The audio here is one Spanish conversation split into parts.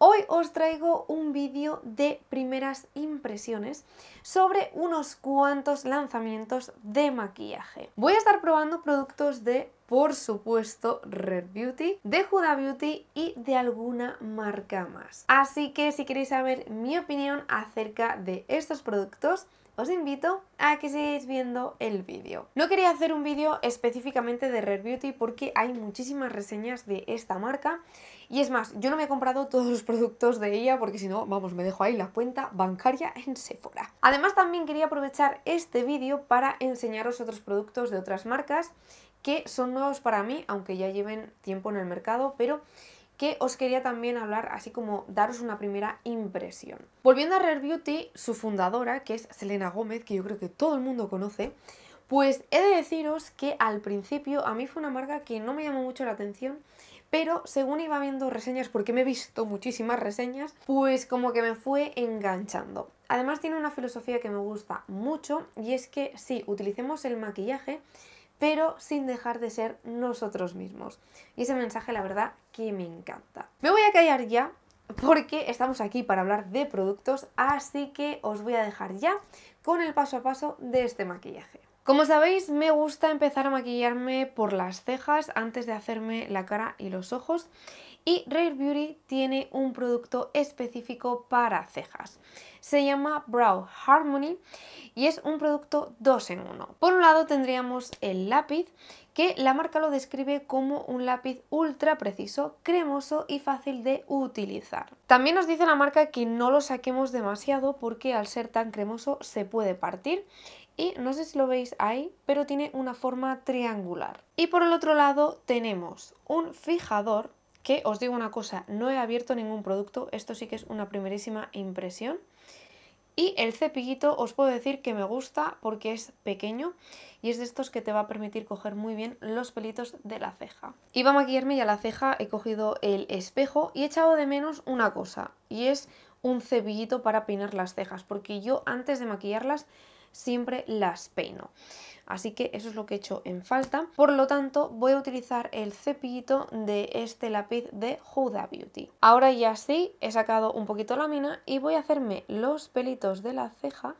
Hoy os traigo un vídeo de primeras impresiones sobre unos cuantos lanzamientos de maquillaje. Voy a estar probando productos de, por supuesto, Red Beauty, de Huda Beauty y de alguna marca más. Así que si queréis saber mi opinión acerca de estos productos, os invito a que sigáis viendo el vídeo. No quería hacer un vídeo específicamente de Rare Beauty porque hay muchísimas reseñas de esta marca y es más, yo no me he comprado todos los productos de ella porque si no, vamos, me dejo ahí la cuenta bancaria en Sephora. Además también quería aprovechar este vídeo para enseñaros otros productos de otras marcas que son nuevos para mí, aunque ya lleven tiempo en el mercado, pero que os quería también hablar, así como daros una primera impresión. Volviendo a Rare Beauty, su fundadora, que es Selena Gómez, que yo creo que todo el mundo conoce, pues he de deciros que al principio a mí fue una marca que no me llamó mucho la atención, pero según iba viendo reseñas, porque me he visto muchísimas reseñas, pues como que me fue enganchando. Además tiene una filosofía que me gusta mucho y es que si utilicemos el maquillaje, pero sin dejar de ser nosotros mismos. Y ese mensaje, la verdad, que me encanta. Me voy a callar ya porque estamos aquí para hablar de productos, así que os voy a dejar ya con el paso a paso de este maquillaje. Como sabéis, me gusta empezar a maquillarme por las cejas antes de hacerme la cara y los ojos. Y Rare Beauty tiene un producto específico para cejas. Se llama Brow Harmony y es un producto 2 en 1. Por un lado tendríamos el lápiz, que la marca lo describe como un lápiz ultra preciso, cremoso y fácil de utilizar. También nos dice la marca que no lo saquemos demasiado porque al ser tan cremoso se puede partir y no sé si lo veis ahí, pero tiene una forma triangular. Y por el otro lado tenemos un fijador que os digo una cosa, no he abierto ningún producto, esto sí que es una primerísima impresión. Y el cepillito os puedo decir que me gusta porque es pequeño y es de estos que te va a permitir coger muy bien los pelitos de la ceja. Iba a maquillarme ya la ceja he cogido el espejo y he echado de menos una cosa y es un cepillito para peinar las cejas porque yo antes de maquillarlas siempre las peino. Así que eso es lo que he hecho en falta. Por lo tanto, voy a utilizar el cepillito de este lápiz de Huda Beauty. Ahora ya sí, he sacado un poquito la mina y voy a hacerme los pelitos de la ceja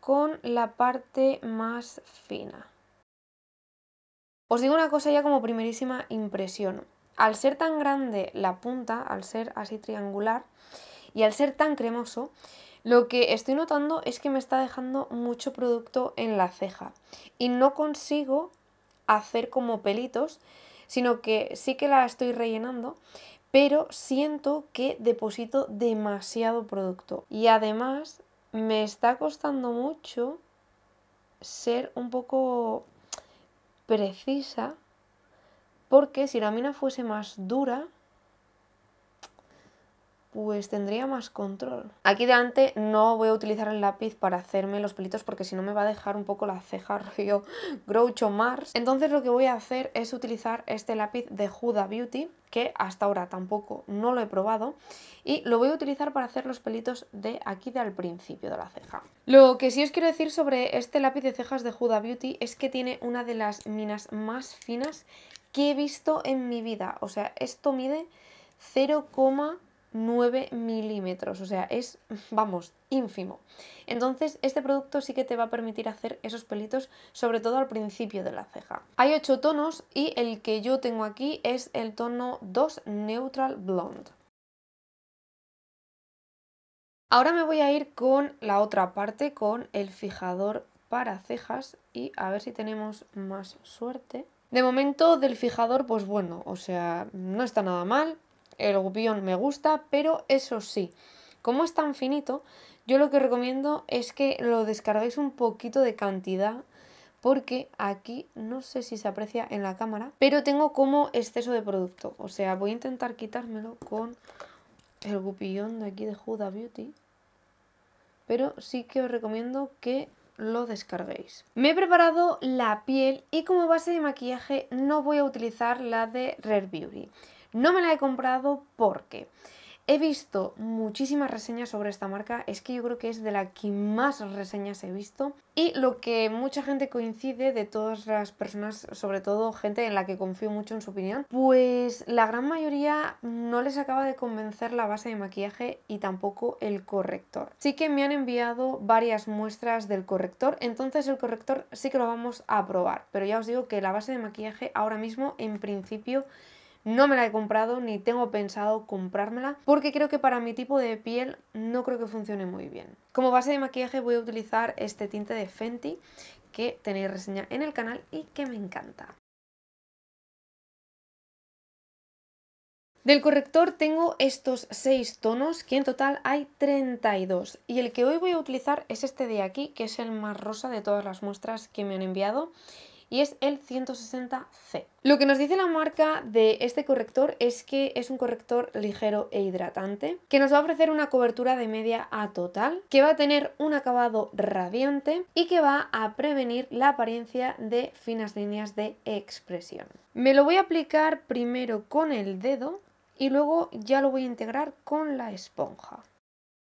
con la parte más fina. Os digo una cosa ya como primerísima impresión. Al ser tan grande la punta, al ser así triangular y al ser tan cremoso, lo que estoy notando es que me está dejando mucho producto en la ceja y no consigo hacer como pelitos, sino que sí que la estoy rellenando, pero siento que deposito demasiado producto. Y además me está costando mucho ser un poco precisa, porque si la mina fuese más dura, pues tendría más control. Aquí delante no voy a utilizar el lápiz para hacerme los pelitos porque si no me va a dejar un poco la ceja rollo Groucho Mars. Entonces lo que voy a hacer es utilizar este lápiz de Huda Beauty que hasta ahora tampoco no lo he probado y lo voy a utilizar para hacer los pelitos de aquí de al principio de la ceja. Lo que sí os quiero decir sobre este lápiz de cejas de Huda Beauty es que tiene una de las minas más finas que he visto en mi vida. O sea, esto mide 0, 9 milímetros, o sea, es, vamos, ínfimo. Entonces, este producto sí que te va a permitir hacer esos pelitos, sobre todo al principio de la ceja. Hay 8 tonos y el que yo tengo aquí es el tono 2 Neutral Blonde. Ahora me voy a ir con la otra parte, con el fijador para cejas y a ver si tenemos más suerte. De momento del fijador, pues bueno, o sea, no está nada mal, el gupillón me gusta, pero eso sí, como es tan finito, yo lo que recomiendo es que lo descarguéis un poquito de cantidad porque aquí no sé si se aprecia en la cámara, pero tengo como exceso de producto. O sea, voy a intentar quitármelo con el gupillón de aquí de Huda Beauty. Pero sí que os recomiendo que lo descarguéis. Me he preparado la piel y como base de maquillaje no voy a utilizar la de Rare Beauty. No me la he comprado porque he visto muchísimas reseñas sobre esta marca, es que yo creo que es de la que más reseñas he visto y lo que mucha gente coincide de todas las personas, sobre todo gente en la que confío mucho en su opinión, pues la gran mayoría no les acaba de convencer la base de maquillaje y tampoco el corrector. Sí que me han enviado varias muestras del corrector, entonces el corrector sí que lo vamos a probar, pero ya os digo que la base de maquillaje ahora mismo en principio no me la he comprado ni tengo pensado comprármela porque creo que para mi tipo de piel no creo que funcione muy bien. Como base de maquillaje voy a utilizar este tinte de Fenty que tenéis reseña en el canal y que me encanta. Del corrector tengo estos 6 tonos, que en total hay 32. Y el que hoy voy a utilizar es este de aquí, que es el más rosa de todas las muestras que me han enviado y es el 160C. Lo que nos dice la marca de este corrector es que es un corrector ligero e hidratante, que nos va a ofrecer una cobertura de media a total, que va a tener un acabado radiante y que va a prevenir la apariencia de finas líneas de expresión. Me lo voy a aplicar primero con el dedo y luego ya lo voy a integrar con la esponja.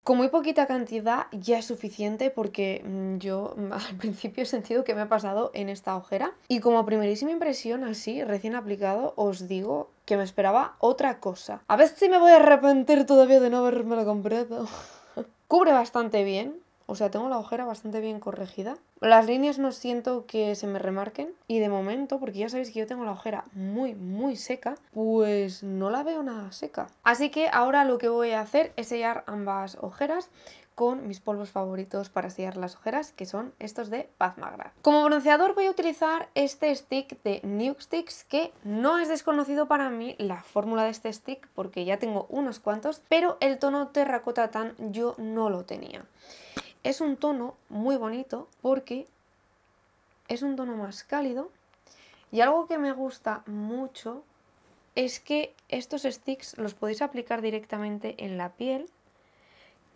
Con muy poquita cantidad ya es suficiente porque mm, yo mm, al principio he sentido que me ha pasado en esta ojera. Y como primerísima impresión así, recién aplicado, os digo que me esperaba otra cosa. A ver si me voy a arrepentir todavía de no haberme lo comprado. Cubre bastante bien, o sea, tengo la ojera bastante bien corregida. Las líneas no siento que se me remarquen. Y de momento, porque ya sabéis que yo tengo la ojera muy, muy seca, pues no la veo nada seca. Así que ahora lo que voy a hacer es sellar ambas ojeras con mis polvos favoritos para sellar las ojeras, que son estos de Paz Magra. Como bronceador voy a utilizar este stick de Nuke Sticks, que no es desconocido para mí la fórmula de este stick, porque ya tengo unos cuantos, pero el tono terracota tan yo no lo tenía. Es un tono muy bonito porque es un tono más cálido. Y algo que me gusta mucho es que estos sticks los podéis aplicar directamente en la piel,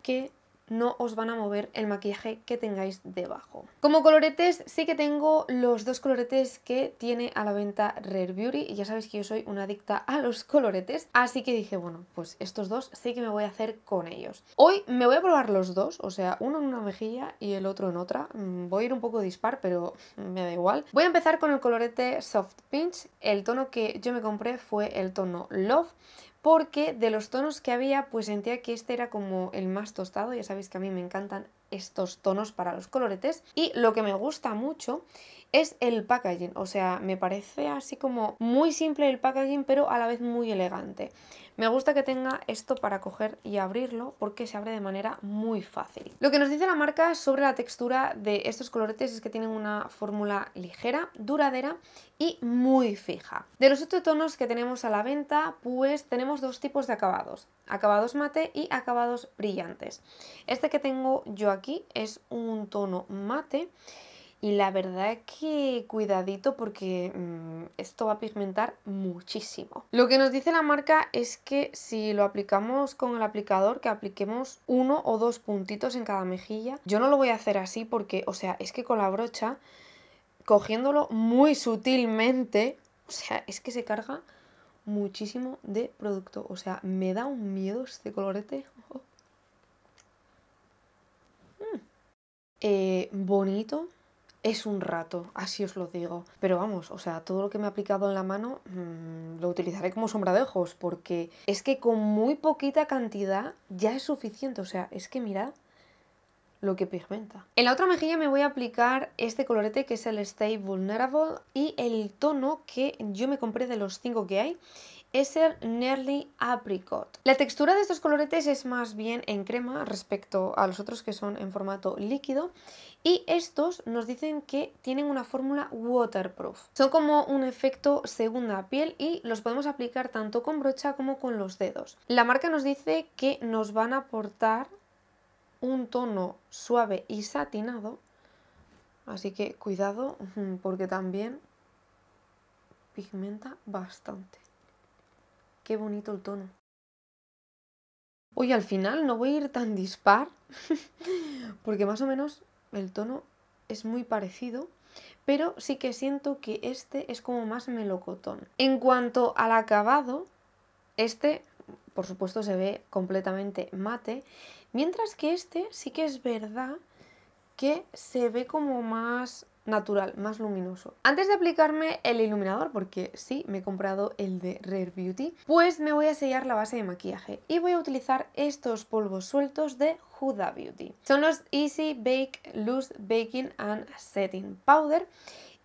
que no os van a mover el maquillaje que tengáis debajo. Como coloretes sí que tengo los dos coloretes que tiene a la venta Rare Beauty y ya sabéis que yo soy una adicta a los coloretes, así que dije, bueno, pues estos dos sí que me voy a hacer con ellos. Hoy me voy a probar los dos, o sea, uno en una mejilla y el otro en otra. Mm, voy a ir un poco dispar, pero me da igual. Voy a empezar con el colorete Soft Pinch. El tono que yo me compré fue el tono Love porque de los tonos que había, pues sentía que este era como el más tostado, ya sabéis que a mí me encantan estos tonos para los coloretes, y lo que me gusta mucho es el packaging. O sea, me parece así como muy simple el packaging, pero a la vez muy elegante. Me gusta que tenga esto para coger y abrirlo porque se abre de manera muy fácil. Lo que nos dice la marca sobre la textura de estos coloretes es que tienen una fórmula ligera, duradera y muy fija. De los ocho tonos que tenemos a la venta, pues tenemos dos tipos de acabados. Acabados mate y acabados brillantes. Este que tengo yo aquí es un tono mate y la verdad que cuidadito porque mm, esto va a pigmentar muchísimo. Lo que nos dice la marca es que si lo aplicamos con el aplicador, que apliquemos uno o dos puntitos en cada mejilla. Yo no lo voy a hacer así porque, o sea, es que con la brocha, cogiéndolo muy sutilmente, o sea, es que se carga muchísimo de producto. O sea, me da un miedo este colorete. Mm. Eh, bonito, es un rato, así os lo digo. Pero vamos, o sea, todo lo que me he aplicado en la mano mm, lo utilizaré como sombra de ojos porque es que con muy poquita cantidad ya es suficiente. O sea, es que mirad lo que pigmenta. En la otra mejilla me voy a aplicar este colorete que es el Stay Vulnerable y el tono que yo me compré de los cinco que hay es el Nearly Apricot. La textura de estos coloretes es más bien en crema respecto a los otros que son en formato líquido y estos nos dicen que tienen una fórmula waterproof. Son como un efecto segunda piel y los podemos aplicar tanto con brocha como con los dedos. La marca nos dice que nos van a aportar un tono suave y satinado, así que cuidado porque también pigmenta bastante. Qué bonito el tono. Hoy al final no voy a ir tan dispar, porque más o menos el tono es muy parecido, pero sí que siento que este es como más melocotón. En cuanto al acabado, este, por supuesto, se ve completamente mate, mientras que este sí que es verdad que se ve como más natural, más luminoso. Antes de aplicarme el iluminador, porque sí, me he comprado el de Rare Beauty, pues me voy a sellar la base de maquillaje y voy a utilizar estos polvos sueltos de Huda Beauty. Son los Easy Bake Loose Baking and Setting Powder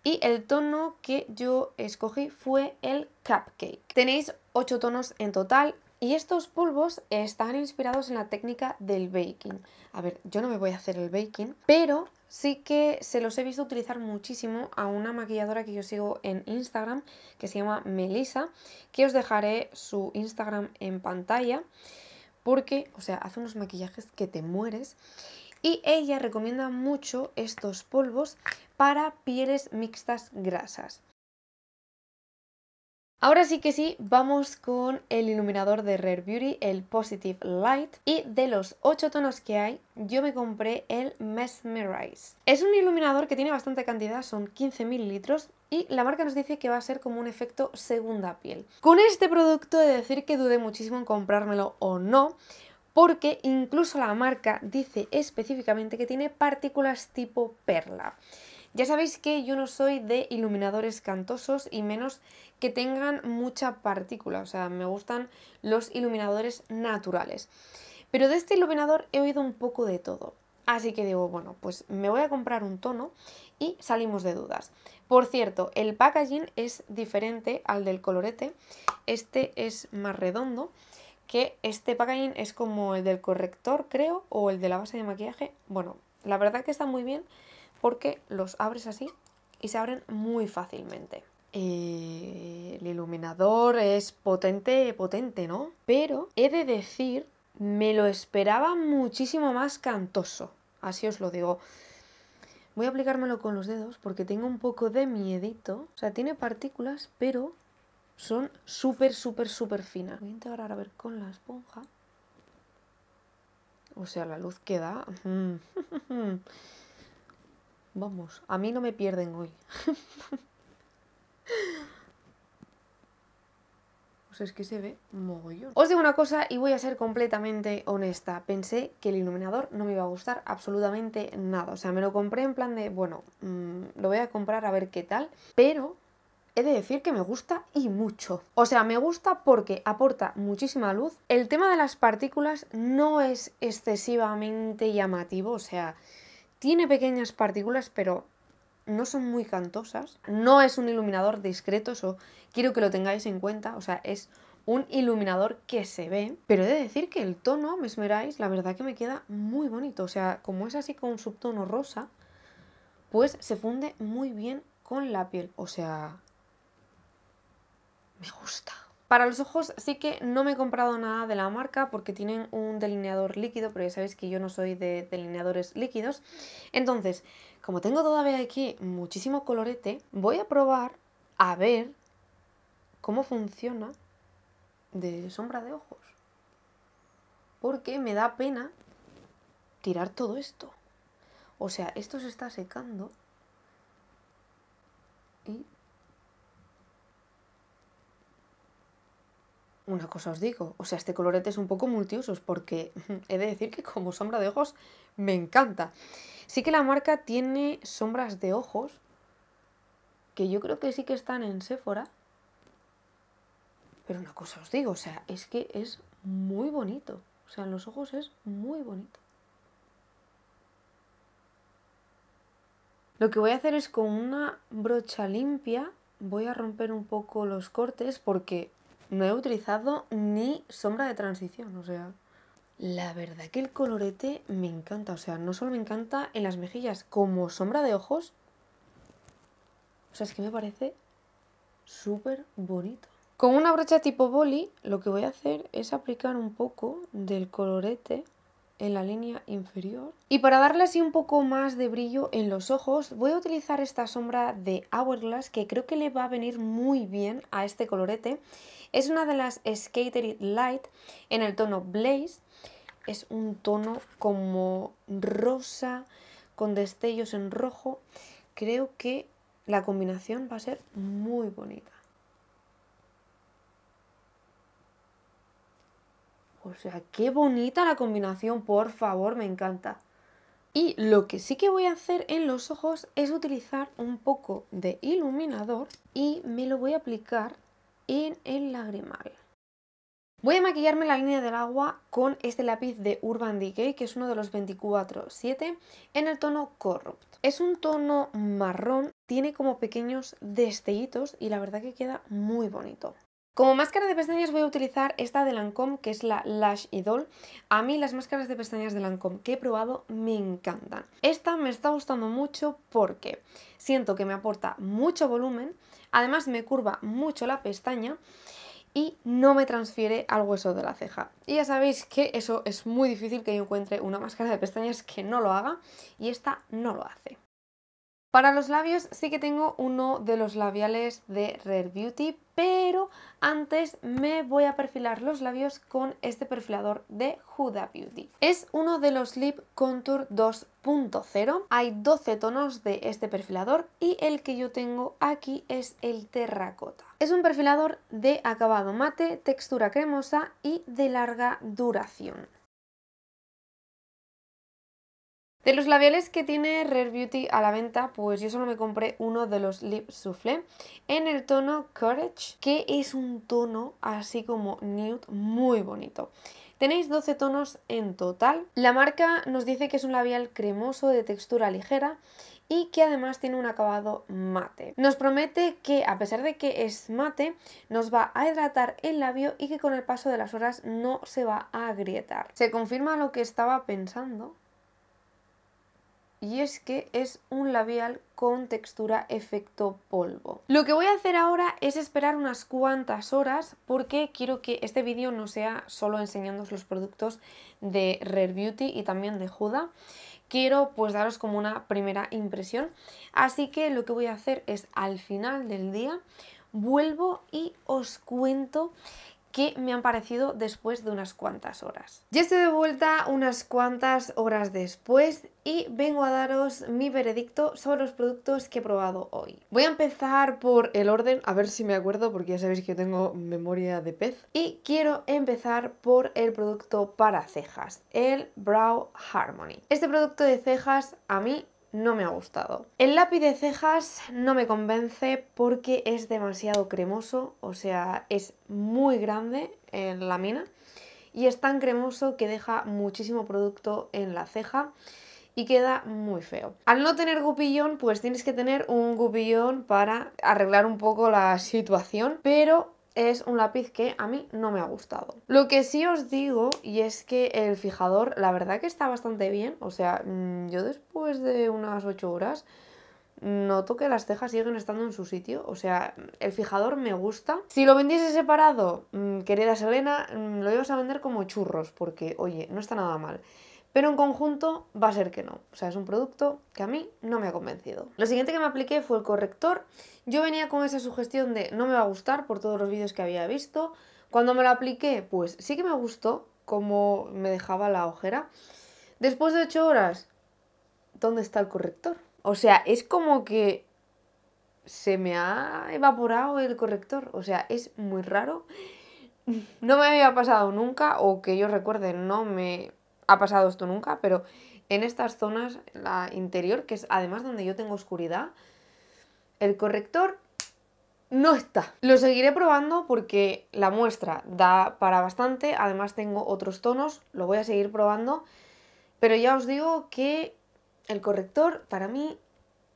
y el tono que yo escogí fue el Cupcake. Tenéis 8 tonos en total, y estos polvos están inspirados en la técnica del baking. A ver, yo no me voy a hacer el baking, pero sí que se los he visto utilizar muchísimo a una maquilladora que yo sigo en Instagram, que se llama Melisa que os dejaré su Instagram en pantalla, porque, o sea, hace unos maquillajes que te mueres. Y ella recomienda mucho estos polvos para pieles mixtas grasas. Ahora sí que sí, vamos con el iluminador de Rare Beauty, el Positive Light. Y de los 8 tonos que hay, yo me compré el Mesmerize. Es un iluminador que tiene bastante cantidad, son 15 litros Y la marca nos dice que va a ser como un efecto segunda piel. Con este producto he de decir que dudé muchísimo en comprármelo o no, porque incluso la marca dice específicamente que tiene partículas tipo perla. Ya sabéis que yo no soy de iluminadores cantosos y menos que tengan mucha partícula, o sea, me gustan los iluminadores naturales. Pero de este iluminador he oído un poco de todo. Así que digo, bueno, pues me voy a comprar un tono y salimos de dudas. Por cierto, el packaging es diferente al del colorete. Este es más redondo, que este packaging es como el del corrector, creo, o el de la base de maquillaje. Bueno, la verdad que está muy bien porque los abres así y se abren muy fácilmente. Eh, el iluminador es potente, potente, ¿no? Pero he de decir, me lo esperaba muchísimo más cantoso. Así os lo digo. Voy a aplicármelo con los dedos porque tengo un poco de miedito. O sea, tiene partículas, pero son súper, súper, súper finas. Voy a integrar a ver con la esponja. O sea, la luz que da. Mm. Vamos, a mí no me pierden hoy. O sea, es que se ve mogollón. Os digo una cosa y voy a ser completamente honesta. Pensé que el iluminador no me iba a gustar absolutamente nada. O sea, me lo compré en plan de, bueno, mm, lo voy a comprar a ver qué tal. Pero he de decir que me gusta y mucho. O sea, me gusta porque aporta muchísima luz. El tema de las partículas no es excesivamente llamativo. O sea, tiene pequeñas partículas, pero no son muy cantosas. No es un iluminador discreto, eso quiero que lo tengáis en cuenta. O sea, es un iluminador que se ve. Pero he de decir que el tono, me esmeráis, la verdad que me queda muy bonito. O sea, como es así con un subtono rosa, pues se funde muy bien con la piel. O sea, me gusta. Para los ojos sí que no me he comprado nada de la marca porque tienen un delineador líquido, pero ya sabéis que yo no soy de delineadores líquidos. Entonces, como tengo todavía aquí muchísimo colorete, voy a probar a ver cómo funciona de sombra de ojos. Porque me da pena tirar todo esto. O sea, esto se está secando y una cosa os digo, o sea, este colorete es un poco multiusos porque he de decir que como sombra de ojos me encanta. Sí que la marca tiene sombras de ojos que yo creo que sí que están en Sephora. Pero una cosa os digo, o sea, es que es muy bonito. O sea, en los ojos es muy bonito. Lo que voy a hacer es con una brocha limpia voy a romper un poco los cortes porque no he utilizado ni sombra de transición, o sea... La verdad que el colorete me encanta, o sea, no solo me encanta en las mejillas, como sombra de ojos. O sea, es que me parece súper bonito. Con una brocha tipo boli, lo que voy a hacer es aplicar un poco del colorete en la línea inferior. Y para darle así un poco más de brillo en los ojos, voy a utilizar esta sombra de Hourglass que creo que le va a venir muy bien a este colorete. Es una de las Skater Light en el tono Blaze. Es un tono como rosa con destellos en rojo. Creo que la combinación va a ser muy bonita. O sea, qué bonita la combinación, por favor, me encanta. Y lo que sí que voy a hacer en los ojos es utilizar un poco de iluminador y me lo voy a aplicar en el lagrimal. Voy a maquillarme la línea del agua con este lápiz de Urban Decay, que es uno de los 24-7, en el tono Corrupt. Es un tono marrón, tiene como pequeños destellitos y la verdad que queda muy bonito. Como máscara de pestañas voy a utilizar esta de Lancome, que es la Lash Idol. A mí las máscaras de pestañas de Lancome que he probado me encantan. Esta me está gustando mucho porque siento que me aporta mucho volumen, además me curva mucho la pestaña y no me transfiere al hueso de la ceja. Y ya sabéis que eso es muy difícil que yo encuentre una máscara de pestañas que no lo haga y esta no lo hace. Para los labios sí que tengo uno de los labiales de Rare Beauty, pero antes me voy a perfilar los labios con este perfilador de Huda Beauty. Es uno de los Lip Contour 2.0, hay 12 tonos de este perfilador y el que yo tengo aquí es el terracota. Es un perfilador de acabado mate, textura cremosa y de larga duración. De los labiales que tiene Rare Beauty a la venta, pues yo solo me compré uno de los Lip Soufflé en el tono Courage, que es un tono así como nude muy bonito. Tenéis 12 tonos en total. La marca nos dice que es un labial cremoso de textura ligera y que además tiene un acabado mate. Nos promete que a pesar de que es mate, nos va a hidratar el labio y que con el paso de las horas no se va a agrietar. Se confirma lo que estaba pensando, y es que es un labial con textura efecto polvo. Lo que voy a hacer ahora es esperar unas cuantas horas porque quiero que este vídeo no sea solo enseñándoos los productos de Rare Beauty y también de Juda. Quiero pues daros como una primera impresión. Así que lo que voy a hacer es al final del día vuelvo y os cuento que me han parecido después de unas cuantas horas. Ya estoy de vuelta unas cuantas horas después y vengo a daros mi veredicto sobre los productos que he probado hoy. Voy a empezar por el orden, a ver si me acuerdo porque ya sabéis que yo tengo memoria de pez. Y quiero empezar por el producto para cejas, el Brow Harmony. Este producto de cejas a mí no me ha gustado. El lápiz de cejas no me convence porque es demasiado cremoso, o sea, es muy grande en la mina y es tan cremoso que deja muchísimo producto en la ceja y queda muy feo. Al no tener gupillón, pues tienes que tener un gupillón para arreglar un poco la situación, pero es un lápiz que a mí no me ha gustado. Lo que sí os digo, y es que el fijador, la verdad que está bastante bien, o sea, mm, yo después de unas 8 horas mm, noto que las cejas siguen estando en su sitio, o sea, el fijador me gusta. Si lo vendiese separado, mm, querida Selena, lo ibas a vender como churros, porque oye, no está nada mal pero en conjunto va a ser que no. O sea, es un producto que a mí no me ha convencido. Lo siguiente que me apliqué fue el corrector. Yo venía con esa sugestión de no me va a gustar por todos los vídeos que había visto. Cuando me lo apliqué, pues sí que me gustó como me dejaba la ojera. Después de 8 horas, ¿dónde está el corrector? O sea, es como que se me ha evaporado el corrector. O sea, es muy raro. No me había pasado nunca, o que yo recuerde, no me ha pasado esto nunca, pero en estas zonas, la interior, que es además donde yo tengo oscuridad, el corrector no está. Lo seguiré probando porque la muestra da para bastante, además tengo otros tonos, lo voy a seguir probando, pero ya os digo que el corrector para mí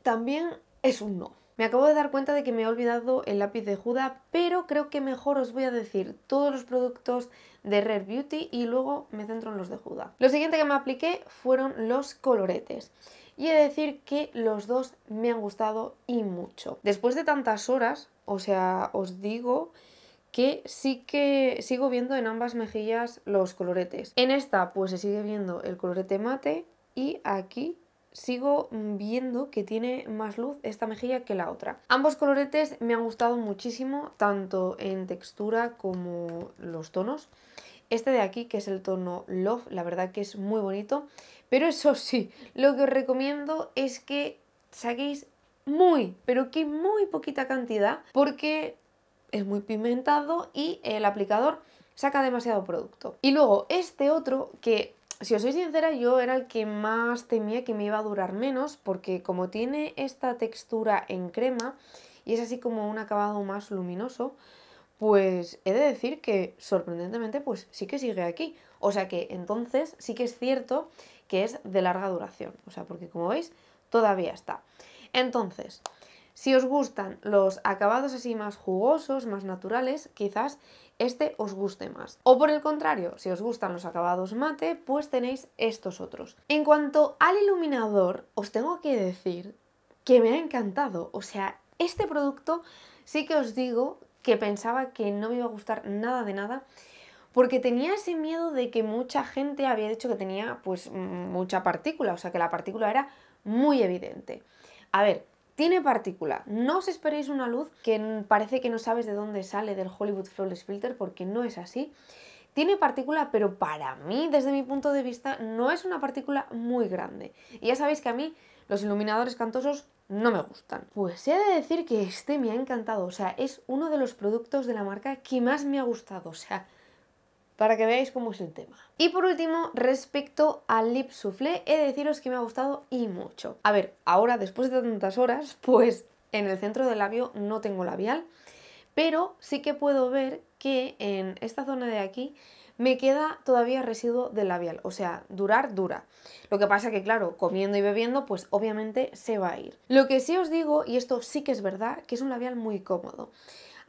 también es un no. Me acabo de dar cuenta de que me he olvidado el lápiz de Juda, pero creo que mejor os voy a decir todos los productos de Rare Beauty y luego me centro en los de Juda. Lo siguiente que me apliqué fueron los coloretes. Y he de decir que los dos me han gustado y mucho. Después de tantas horas, o sea, os digo que sí que sigo viendo en ambas mejillas los coloretes. En esta pues se sigue viendo el colorete mate y aquí sigo viendo que tiene más luz esta mejilla que la otra. Ambos coloretes me han gustado muchísimo, tanto en textura como los tonos. Este de aquí, que es el tono Love, la verdad que es muy bonito. Pero eso sí, lo que os recomiendo es que saquéis muy, pero que muy poquita cantidad, porque es muy pigmentado y el aplicador saca demasiado producto. Y luego este otro que si os soy sincera, yo era el que más temía que me iba a durar menos porque como tiene esta textura en crema y es así como un acabado más luminoso, pues he de decir que sorprendentemente pues sí que sigue aquí. O sea que entonces sí que es cierto que es de larga duración, o sea, porque como veis todavía está. Entonces, si os gustan los acabados así más jugosos, más naturales, quizás este os guste más. O por el contrario, si os gustan los acabados mate, pues tenéis estos otros. En cuanto al iluminador, os tengo que decir que me ha encantado. O sea, este producto sí que os digo que pensaba que no me iba a gustar nada de nada porque tenía ese miedo de que mucha gente había dicho que tenía pues mucha partícula, o sea que la partícula era muy evidente. A ver, tiene partícula. No os esperéis una luz que parece que no sabes de dónde sale del Hollywood Flawless Filter porque no es así. Tiene partícula, pero para mí, desde mi punto de vista, no es una partícula muy grande. Y ya sabéis que a mí los iluminadores cantosos no me gustan. Pues he de decir que este me ha encantado, o sea, es uno de los productos de la marca que más me ha gustado, o sea, para que veáis cómo es el tema. Y por último, respecto al lip soufflé, he de deciros que me ha gustado y mucho. A ver, ahora después de tantas horas, pues en el centro del labio no tengo labial, pero sí que puedo ver que en esta zona de aquí me queda todavía residuo del labial, o sea, durar dura. Lo que pasa que claro, comiendo y bebiendo, pues obviamente se va a ir. Lo que sí os digo, y esto sí que es verdad, que es un labial muy cómodo.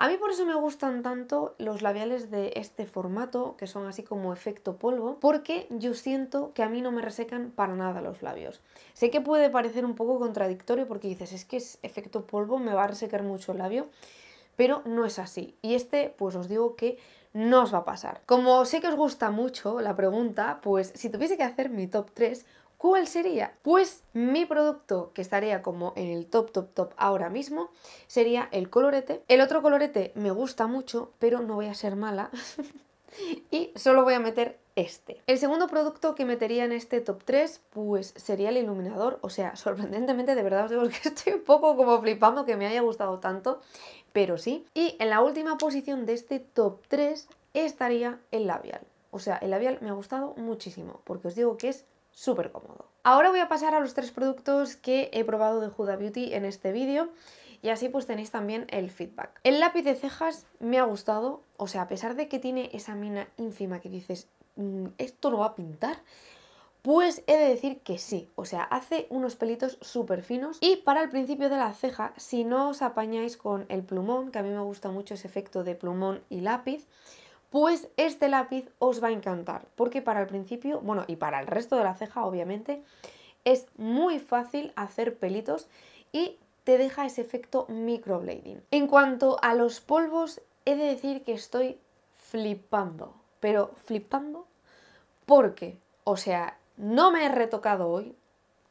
A mí por eso me gustan tanto los labiales de este formato, que son así como efecto polvo, porque yo siento que a mí no me resecan para nada los labios. Sé que puede parecer un poco contradictorio porque dices, es que es efecto polvo, me va a resecar mucho el labio, pero no es así. Y este, pues os digo que no os va a pasar. Como sé que os gusta mucho la pregunta, pues si tuviese que hacer mi top 3, ¿Cuál sería? Pues mi producto que estaría como en el top, top, top ahora mismo sería el colorete. El otro colorete me gusta mucho, pero no voy a ser mala. y solo voy a meter este. El segundo producto que metería en este top 3 pues sería el iluminador, o sea, sorprendentemente de verdad os digo que estoy un poco como flipando que me haya gustado tanto, pero sí. Y en la última posición de este top 3 estaría el labial. O sea, el labial me ha gustado muchísimo, porque os digo que es súper cómodo. Ahora voy a pasar a los tres productos que he probado de Huda Beauty en este vídeo y así pues tenéis también el feedback. El lápiz de cejas me ha gustado, o sea, a pesar de que tiene esa mina ínfima que dices, mm, esto lo va a pintar, pues he de decir que sí, o sea, hace unos pelitos súper finos y para el principio de la ceja, si no os apañáis con el plumón, que a mí me gusta mucho ese efecto de plumón y lápiz, pues este lápiz os va a encantar, porque para el principio, bueno, y para el resto de la ceja, obviamente, es muy fácil hacer pelitos y te deja ese efecto microblading. En cuanto a los polvos, he de decir que estoy flipando, pero flipando porque, o sea, no me he retocado hoy,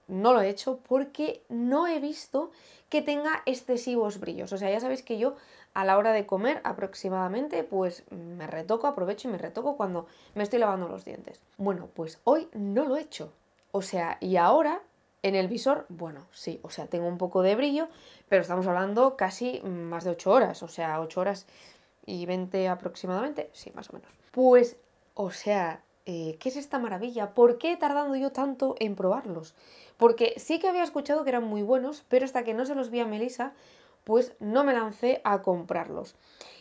no lo he hecho porque no he visto que tenga excesivos brillos. O sea, ya sabéis que yo a la hora de comer aproximadamente, pues me retoco, aprovecho y me retoco cuando me estoy lavando los dientes. Bueno, pues hoy no lo he hecho. O sea, y ahora en el visor, bueno, sí, o sea, tengo un poco de brillo, pero estamos hablando casi mm, más de 8 horas, o sea, 8 horas y 20 aproximadamente, sí, más o menos. Pues, o sea, eh, ¿qué es esta maravilla? ¿Por qué he tardado yo tanto en probarlos? porque sí que había escuchado que eran muy buenos, pero hasta que no se los vi a Melissa, pues no me lancé a comprarlos.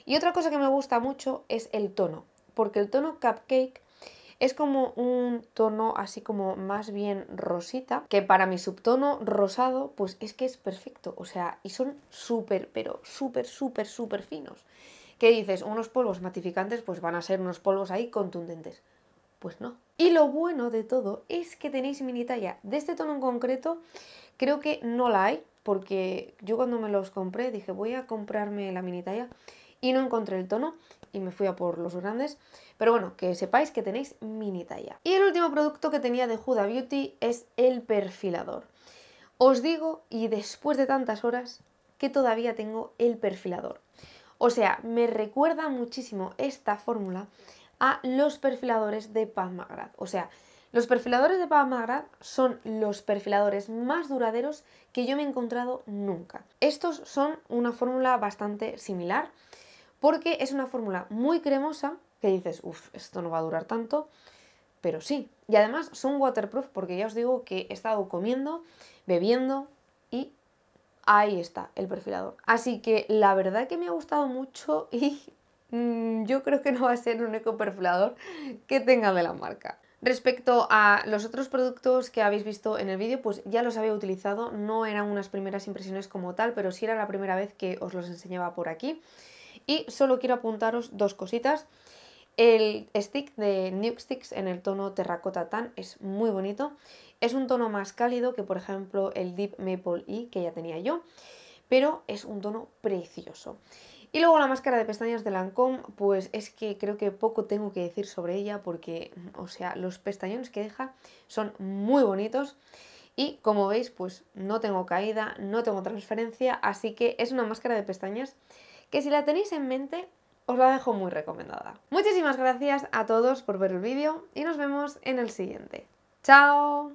Y otra cosa que me gusta mucho es el tono, porque el tono cupcake es como un tono así como más bien rosita, que para mi subtono rosado, pues es que es perfecto, o sea, y son súper, pero súper, súper, súper finos. ¿Qué dices? Unos polvos matificantes pues van a ser unos polvos ahí contundentes. Pues no, y lo bueno de todo es que tenéis mini talla. De este tono en concreto creo que no la hay, porque yo cuando me los compré dije voy a comprarme la mini talla y no encontré el tono y me fui a por los grandes. Pero bueno, que sepáis que tenéis mini talla. Y el último producto que tenía de Huda Beauty es el perfilador. Os digo, y después de tantas horas, que todavía tengo el perfilador. O sea, me recuerda muchísimo esta fórmula a los perfiladores de Pat O sea, los perfiladores de Pat son los perfiladores más duraderos que yo me he encontrado nunca. Estos son una fórmula bastante similar porque es una fórmula muy cremosa que dices, uff, esto no va a durar tanto, pero sí. Y además son waterproof porque ya os digo que he estado comiendo, bebiendo y ahí está el perfilador. Así que la verdad que me ha gustado mucho y Mm, yo creo que no va a ser un eco perfilador que tenga de la marca. Respecto a los otros productos que habéis visto en el vídeo, pues ya los había utilizado, no eran unas primeras impresiones como tal, pero sí era la primera vez que os los enseñaba por aquí. Y solo quiero apuntaros dos cositas. El stick de Nuke Sticks en el tono terracota tan es muy bonito. Es un tono más cálido que por ejemplo el Deep Maple E que ya tenía yo, pero es un tono precioso. Y luego la máscara de pestañas de Lancôme, pues es que creo que poco tengo que decir sobre ella porque, o sea, los pestañones que deja son muy bonitos. Y como veis, pues no tengo caída, no tengo transferencia, así que es una máscara de pestañas que si la tenéis en mente, os la dejo muy recomendada. Muchísimas gracias a todos por ver el vídeo y nos vemos en el siguiente. ¡Chao!